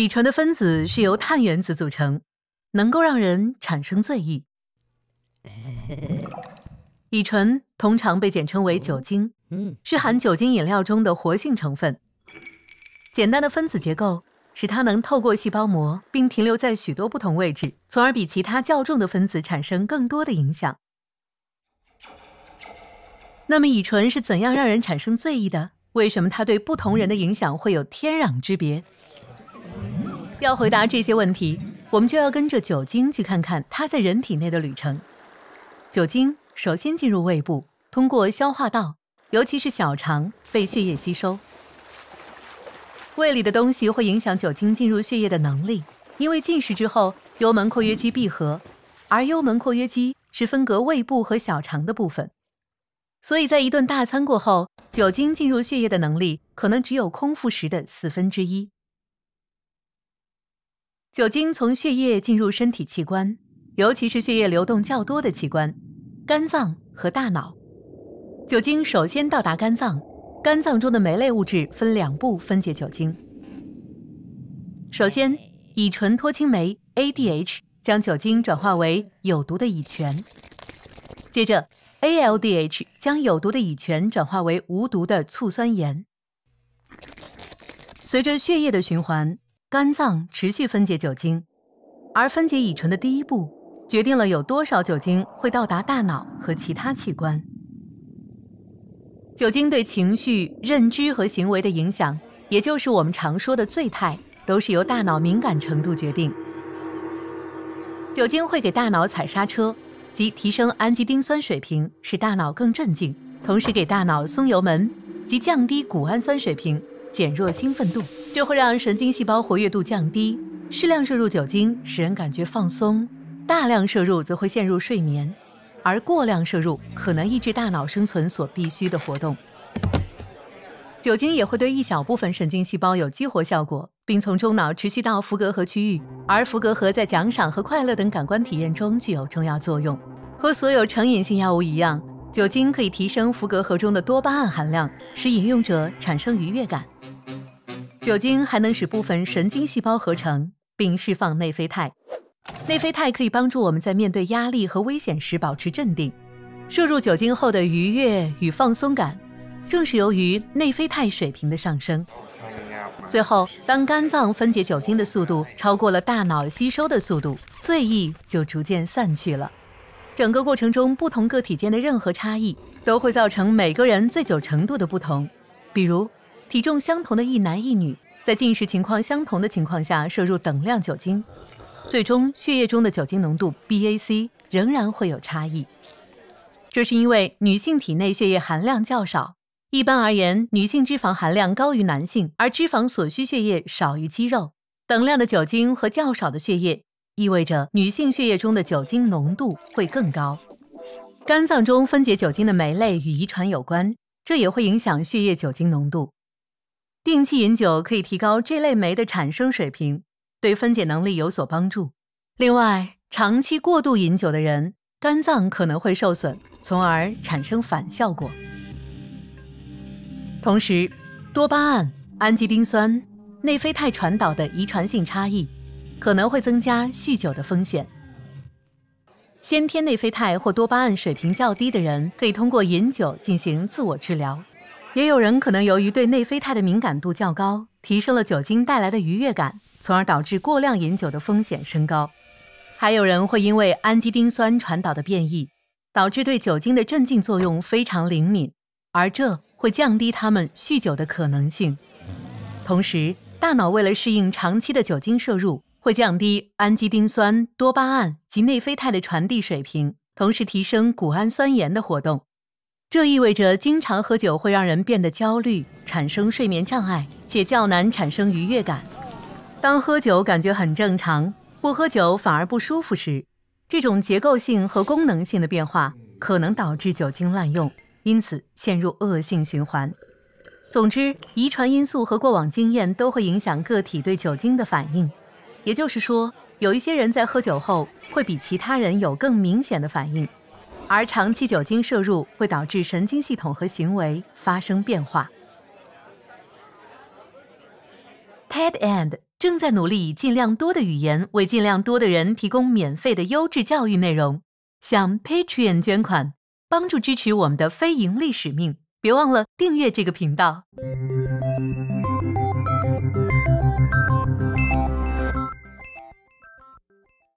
乙醇的分子是由碳原子组成，能够让人产生醉意。乙醇通常被简称为酒精，是含酒精饮料中的活性成分。简单的分子结构使它能透过细胞膜，并停留在许多不同位置，从而比其他较重的分子产生更多的影响。那么，乙醇是怎样让人产生醉意的？为什么它对不同人的影响会有天壤之别？要回答这些问题，我们就要跟着酒精去看看它在人体内的旅程。酒精首先进入胃部，通过消化道，尤其是小肠被血液吸收。胃里的东西会影响酒精进入血液的能力，因为进食之后幽门括约肌闭合，而幽门括约肌是分隔胃部和小肠的部分。所以在一顿大餐过后，酒精进入血液的能力可能只有空腹时的四分之一。酒精从血液进入身体器官，尤其是血液流动较多的器官，肝脏和大脑。酒精首先到达肝脏，肝脏中的酶类物质分两步分解酒精。首先，乙醇脱氢酶 （ADH） 将酒精转化为有毒的乙醛，接着 ALDH 将有毒的乙醛转化为无毒的醋酸盐。随着血液的循环。肝脏持续分解酒精，而分解乙醇的第一步决定了有多少酒精会到达大脑和其他器官。酒精对情绪、认知和行为的影响，也就是我们常说的醉态，都是由大脑敏感程度决定。酒精会给大脑踩刹车，即提升氨基丁酸水平，使大脑更镇静；同时给大脑松油门，即降低谷氨酸水平，减弱兴奋度。这会让神经细胞活跃度降低。适量摄入酒精使人感觉放松，大量摄入则会陷入睡眠，而过量摄入可能抑制大脑生存所必需的活动。酒精也会对一小部分神经细胞有激活效果，并从中脑持续到伏格核区域，而伏格核在奖赏和快乐等感官体验中具有重要作用。和所有成瘾性药物一样，酒精可以提升伏格核中的多巴胺含量，使饮用者产生愉悦感。酒精还能使部分神经细胞合成并释放内啡肽，内啡肽可以帮助我们在面对压力和危险时保持镇定。摄入酒精后的愉悦与放松感，正是由于内啡肽水平的上升。最后，当肝脏分解酒精的速度超过了大脑吸收的速度，醉意就逐渐散去了。整个过程中，不同个体间的任何差异，都会造成每个人醉酒程度的不同，比如。体重相同的一男一女，在进食情况相同的情况下摄入等量酒精，最终血液中的酒精浓度 （BAC） 仍然会有差异。这是因为女性体内血液含量较少，一般而言，女性脂肪含量高于男性，而脂肪所需血液少于肌肉。等量的酒精和较少的血液，意味着女性血液中的酒精浓度会更高。肝脏中分解酒精的酶类与遗传有关，这也会影响血液酒精浓度。定期饮酒可以提高这类酶的产生水平，对分解能力有所帮助。另外，长期过度饮酒的人，肝脏可能会受损，从而产生反效果。同时，多巴胺、氨基丁酸、内啡肽传导的遗传性差异，可能会增加酗酒的风险。先天内啡肽或多巴胺水平较低的人，可以通过饮酒进行自我治疗。也有人可能由于对内啡肽的敏感度较高，提升了酒精带来的愉悦感，从而导致过量饮酒的风险升高。还有人会因为氨基丁酸传导的变异，导致对酒精的镇静作用非常灵敏，而这会降低他们酗酒的可能性。同时，大脑为了适应长期的酒精摄入，会降低氨基丁酸、多巴胺及内啡肽的传递水平，同时提升谷氨酸盐的活动。这意味着，经常喝酒会让人变得焦虑，产生睡眠障碍，且较难产生愉悦感。当喝酒感觉很正常，不喝酒反而不舒服时，这种结构性和功能性的变化可能导致酒精滥用，因此陷入恶性循环。总之，遗传因素和过往经验都会影响个体对酒精的反应。也就是说，有一些人在喝酒后会比其他人有更明显的反应。而长期酒精摄入会导致神经系统和行为发生变化。TED a n d 正在努力以尽量多的语言为尽量多的人提供免费的优质教育内容。向 Patreon 捐款，帮助支持我们的非盈利使命。别忘了订阅这个频道。